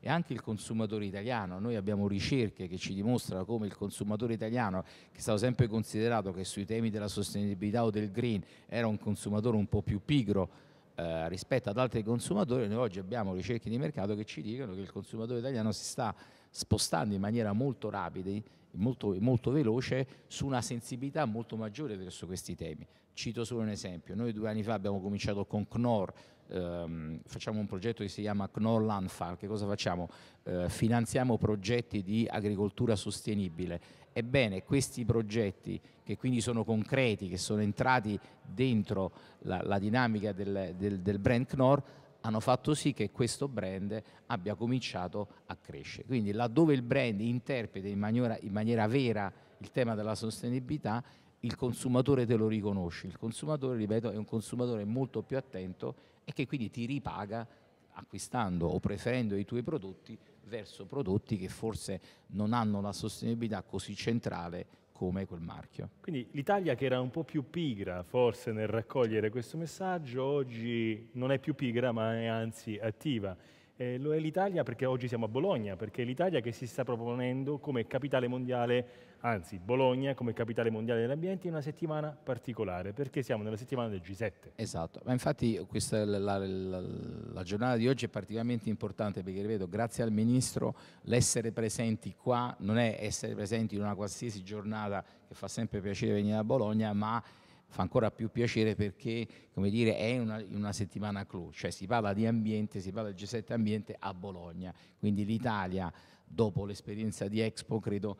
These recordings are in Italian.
e anche il consumatore italiano. Noi abbiamo ricerche che ci dimostrano come il consumatore italiano, che è stato sempre considerato che sui temi della sostenibilità o del green era un consumatore un po' più pigro eh, rispetto ad altri consumatori, noi oggi abbiamo ricerche di mercato che ci dicono che il consumatore italiano si sta spostando in maniera molto rapida, molto, molto veloce, su una sensibilità molto maggiore verso questi temi. Cito solo un esempio, noi due anni fa abbiamo cominciato con CNOR, ehm, facciamo un progetto che si chiama CNOR Landfar, che cosa facciamo? Eh, finanziamo progetti di agricoltura sostenibile. Ebbene, questi progetti che quindi sono concreti, che sono entrati dentro la, la dinamica del, del, del brand CNOR, hanno fatto sì che questo brand abbia cominciato a crescere. Quindi laddove il brand interpreta in maniera, in maniera, vera il tema della sostenibilità, il consumatore te lo riconosce. Il consumatore, ripeto, è un consumatore molto più attento e che quindi ti ripaga acquistando o preferendo i tuoi prodotti verso prodotti che forse non hanno la sostenibilità così centrale come quel marchio. Quindi l'Italia che era un po' più pigra forse nel raccogliere questo messaggio, oggi non è più pigra ma è anzi attiva. Eh, lo è l'Italia perché oggi siamo a Bologna, perché è l'Italia che si sta proponendo come capitale mondiale, anzi Bologna come capitale mondiale dell'ambiente in una settimana particolare, perché siamo nella settimana del G7. Esatto, ma infatti questa, la, la, la, la giornata di oggi è particolarmente importante perché, ripeto, grazie al Ministro l'essere presenti qua non è essere presenti in una qualsiasi giornata che fa sempre piacere venire a Bologna, ma fa ancora più piacere perché come dire, è una, una settimana clou, cioè si parla di ambiente, si parla del G7 ambiente a Bologna, quindi l'Italia dopo l'esperienza di Expo credo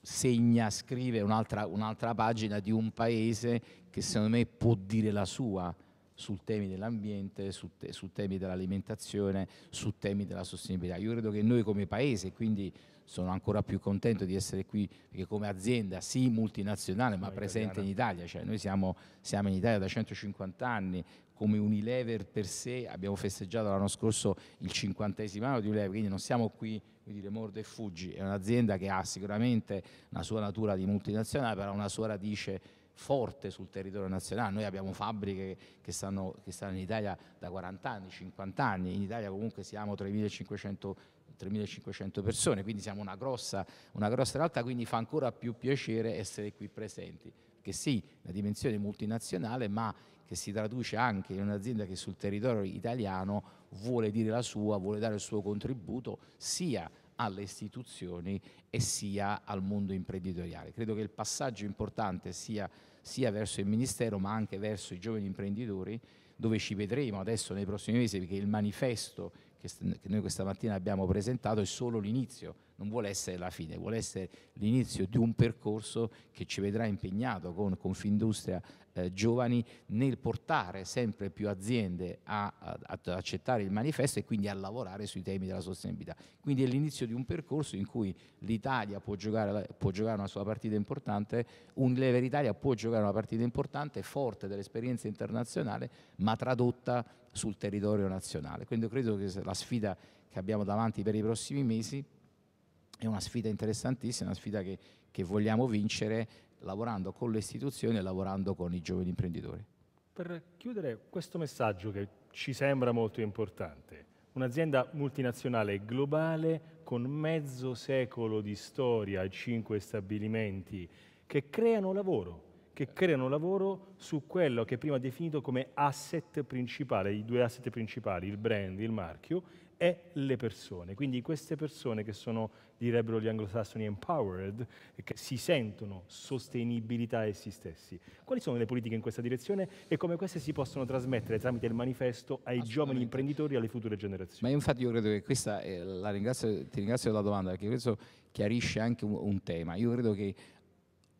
segna, scrive un'altra, un'altra pagina di un paese che secondo me può dire la sua su temi dell'ambiente, su, te, su temi dell'alimentazione, su temi della sostenibilità. Io credo che noi come Paese, quindi sono ancora più contento di essere qui perché come azienda sì multinazionale ma, ma presente italiana. in Italia, cioè noi siamo, siamo, in Italia da 150 anni, come Unilever per sé abbiamo festeggiato l'anno scorso il 50 anno di Unilever, quindi non siamo qui quindi dire mordo e fuggi, è un'azienda che ha sicuramente una sua natura di multinazionale però una sua radice forte sul territorio nazionale. Noi abbiamo fabbriche che stanno, che stanno in Italia da 40 anni, 50 anni, in Italia comunque siamo 3.500 persone, quindi siamo una grossa, una grossa, realtà, quindi fa ancora più piacere essere qui presenti, che sì, la dimensione multinazionale, ma che si traduce anche in un'azienda che sul territorio italiano vuole dire la sua, vuole dare il suo contributo sia alle istituzioni e sia al mondo imprenditoriale. Credo che il passaggio importante sia sia verso il Ministero ma anche verso i giovani imprenditori, dove ci vedremo adesso nei prossimi mesi, perché il manifesto che noi questa mattina abbiamo presentato è solo l'inizio non vuole essere la fine, vuole essere l'inizio di un percorso che ci vedrà impegnato con Confindustria eh, Giovani nel portare sempre più aziende a, a, ad accettare il manifesto e quindi a lavorare sui temi della sostenibilità. Quindi è l'inizio di un percorso in cui l'Italia può giocare, può giocare una sua partita importante, Unilever Italia può giocare una partita importante, forte dell'esperienza internazionale, ma tradotta sul territorio nazionale. Quindi credo che la sfida che abbiamo davanti per i prossimi mesi è una sfida interessantissima, una sfida che, che vogliamo vincere lavorando con le istituzioni e lavorando con i giovani imprenditori. Per chiudere questo messaggio che ci sembra molto importante, un'azienda multinazionale globale con mezzo secolo di storia e cinque stabilimenti che creano lavoro, che creano lavoro su quello che prima definito come asset principale, i due asset principali, il brand, il marchio è le persone. Quindi queste persone che sono, direbbero gli anglosassoni, empowered, che si sentono sostenibilità essi stessi. Quali sono le politiche in questa direzione e come queste si possono trasmettere tramite il manifesto ai giovani imprenditori e alle future generazioni? Ma infatti io credo che questa, eh, ringrazio, ti ringrazio della domanda perché questo chiarisce anche un, un tema. Io credo che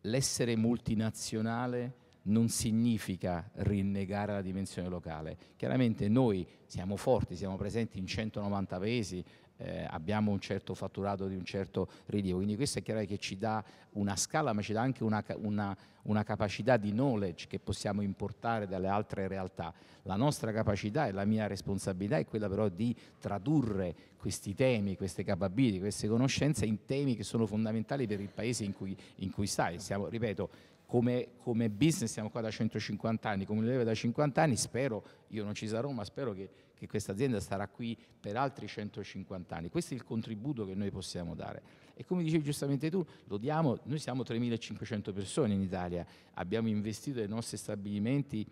l'essere multinazionale non significa rinnegare la dimensione locale. Chiaramente noi siamo forti, siamo presenti in 190 paesi, eh, abbiamo un certo fatturato di un certo rilievo, quindi questo è chiaro che ci dà una scala, ma ci dà anche una, una, una capacità di knowledge che possiamo importare dalle altre realtà. La nostra capacità e la mia responsabilità è quella però di tradurre questi temi, queste capability, queste conoscenze in temi che sono fondamentali per il paese in cui, in cui stai. Siamo, ripeto, come, come, business siamo qua da 150 anni, come leva da 50 anni, spero, io non ci sarò, ma spero che, che questa azienda starà qui per altri 150 anni. Questo è il contributo che noi possiamo dare. E come dicevi giustamente tu, lo diamo, noi siamo 3.500 persone in Italia, abbiamo investito nei nostri stabilimenti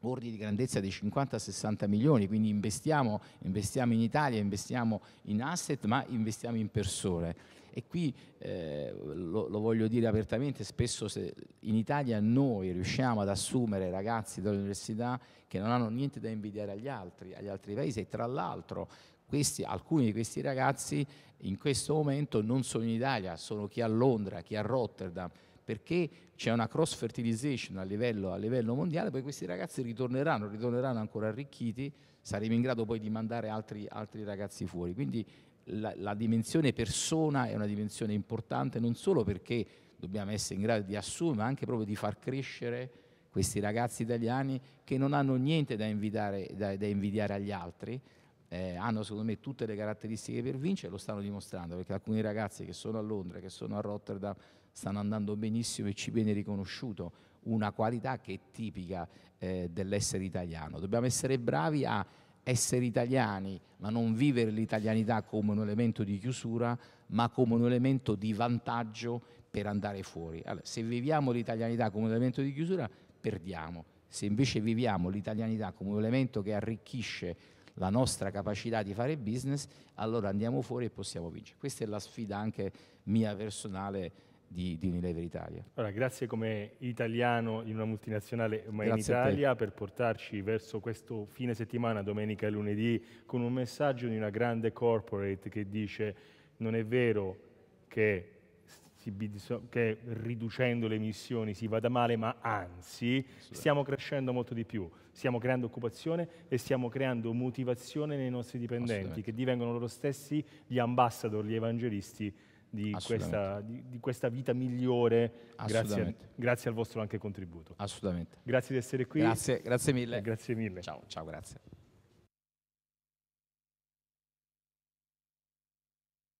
ordini di grandezza di 50-60 milioni, quindi investiamo, investiamo in Italia, investiamo in asset, ma investiamo in persone e qui eh, lo, lo, voglio dire apertamente, spesso in Italia noi riusciamo ad assumere ragazzi dall'università che non hanno niente da invidiare agli altri, agli altri paesi e tra l'altro questi, alcuni di questi ragazzi in questo momento non sono in Italia, sono chi a Londra, chi a Rotterdam, perché c'è una cross fertilization a livello, a livello, mondiale, poi questi ragazzi ritorneranno, ritorneranno ancora arricchiti, saremo in grado poi di mandare altri, altri ragazzi fuori. Quindi la, la dimensione persona è una dimensione importante non solo perché dobbiamo essere in grado di assumere, ma anche proprio di far crescere questi ragazzi italiani che non hanno niente da, invitare, da, da invidiare agli altri, eh, hanno secondo me tutte le caratteristiche per vincere e lo stanno dimostrando, perché alcuni ragazzi che sono a Londra, che sono a Rotterdam, stanno andando benissimo e ci viene riconosciuto una qualità che è tipica eh, dell'essere italiano. Dobbiamo essere bravi a essere italiani, ma non vivere l'italianità come un elemento di chiusura, ma come un elemento di vantaggio per andare fuori. Allora, se viviamo l'italianità come un elemento di chiusura, perdiamo. Se invece viviamo l'italianità come un elemento che arricchisce la nostra capacità di fare business, allora andiamo fuori e possiamo vincere. Questa è la sfida anche mia personale di, di, Unilever Italia. Allora, grazie come italiano in una multinazionale ma grazie in Italia per portarci verso questo fine settimana, domenica e lunedì, con un messaggio di una grande corporate che dice non è vero che, si, che riducendo le emissioni si vada male, ma anzi stiamo crescendo molto di più stiamo creando occupazione e stiamo creando motivazione nei nostri dipendenti che divengono loro stessi gli ambassador, gli evangelisti di questa, di, di questa, vita migliore grazie, grazie, al vostro anche contributo. Assolutamente. Grazie di essere qui. Grazie, grazie mille. grazie mille. Ciao, ciao, grazie.